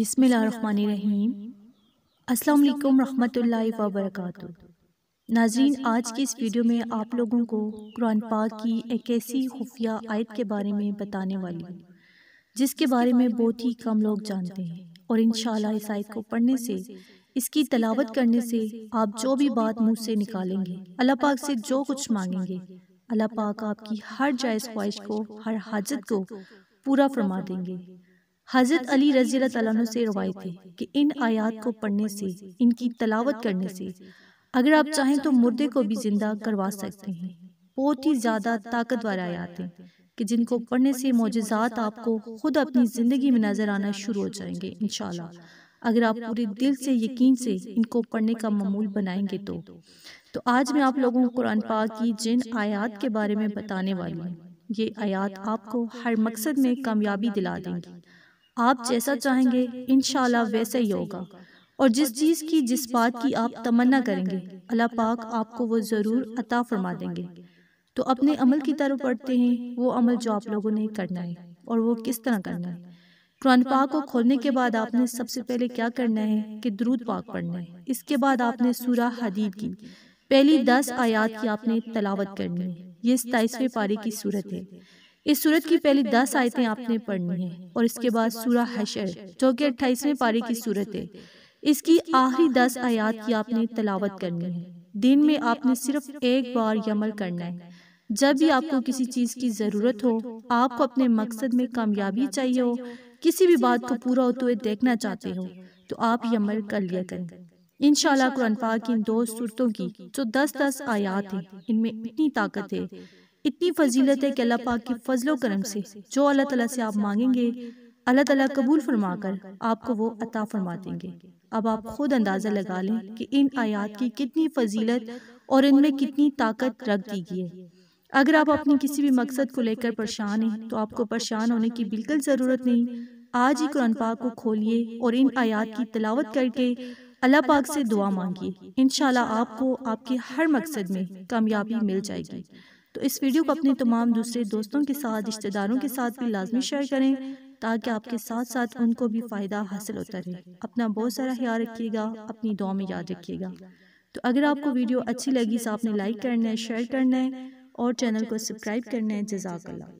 बिसमीम अल्लाम रहमतुल्लाहि व बरकातुहू नाजरीन आज की इस वीडियो में आप लोगों को कुरान पाक की एक ऐसी खुफिया आयत के बारे में बताने वाली हूँ जिसके बारे में बहुत ही कम लोग जानते हैं और इन इस आयत को पढ़ने से इसकी तलावत करने से आप जो भी बात मुँह से निकालेंगे अल्लाह पाक से जो कुछ मांगेंगे अल्लाह पाक आपकी हर जायज़ ख्वाहिश को हर हाजत को पूरा फरमा देंगे हज़रत अली रजी से रवायत है कि इन आयात को पढ़ने से इनकी तलावत करने से अगर आप चाहें तो, तो मुर्दे को भी ज़िंदा करवा सकते हैं बहुत ही ज़्यादा ताकतवर आयात हैं कि जिनको पढ़ने से मोजात आपको खुद अपनी ज़िंदगी में नज़र आना शुरू हो जाएंगे इन अगर आप पूरे दिल से यकीन से इनको पढ़ने का मामूल तो, बनाएंगे तो तो आज मैं आप लोगों को कुरान पाक की जिन आयात के बारे में बताने वाली हूँ ये आयात आपको हर मकसद में कामयाबी दिला देंगी आप जैसा चाहेंगे इन वैसा ही होगा और जिस चीज़ की जिस बात की आप तमन्ना करेंगे अल्लाह पाक आपको वो ज़रूर अता फरमा देंगे तो, तो अपने अमल की तरफ बढ़ते हैं वो अमल जो आप लोगों ने करना है और वो किस तरह करना है कुरान पाक को खोलने के बाद आपने सबसे पहले क्या करना है कि द्रूद पाक पढ़ना है इसके बाद आपने सूरह हदीद की पहली दस आयात की आपने तलावत करनी है ये सताइसवें पारी की सूरत है इस सूरत की पहली दस आयतें आपने पढ़नी है और इसके बाद सूरा हशर जो कि अट्ठाईसवें पारी की सूरत है इसकी आखिरी दस आयात की आपने तलावत करनी है दिन में आपने सिर्फ एक बार यमल करना है जब भी आपको किसी चीज़ की ज़रूरत हो आपको अपने मकसद में कामयाबी चाहिए हो किसी भी बात को पूरा होते हुए देखना चाहते हो तो आप यमल कर लिया करें इन कुरान पाक की इन दो सूरतों की जो दस दस आयात हैं इनमें इतनी ताकत है इतनी फजीलत है कि अल्लाह पाक की फजलो करम से जो अल्लाह तला से आप मांगेंगे अल्लाह तला कबूल फरमा कर आपको वो अता फरमा देंगे अब आप खुद अंदाज़ा लगा लें कि इन आयात की कितनी फजीलत और इनमें कितनी ताकत रख दी गई है अगर आप अपने किसी भी मकसद को लेकर परेशान हैं तो, तो आपको परेशान होने की बिल्कुल ज़रूरत नहीं आज ही कुरान पाक को खोलिए और इन आयात की तलावत करके अल्लाह पाक से दुआ मांगिए इनशाला आपको आपके हर मकसद में कामयाबी मिल जाएगी तो इस वीडियो को अपने तमाम दूसरे दोस्तों के साथ रिश्तेदारों के साथ भी लाजमी शेयर करें ताकि आपके साथ साथ उनको भी फ़ायदा हासिल होता रहे अपना बहुत सारा ख्याल रखिएगा अपनी दुआ में याद रखिएगा तो अगर आपको वीडियो अच्छी लगी तो आपने लाइक करना है शेयर करना है और चैनल को सब्सक्राइब करना है जजाकल्ला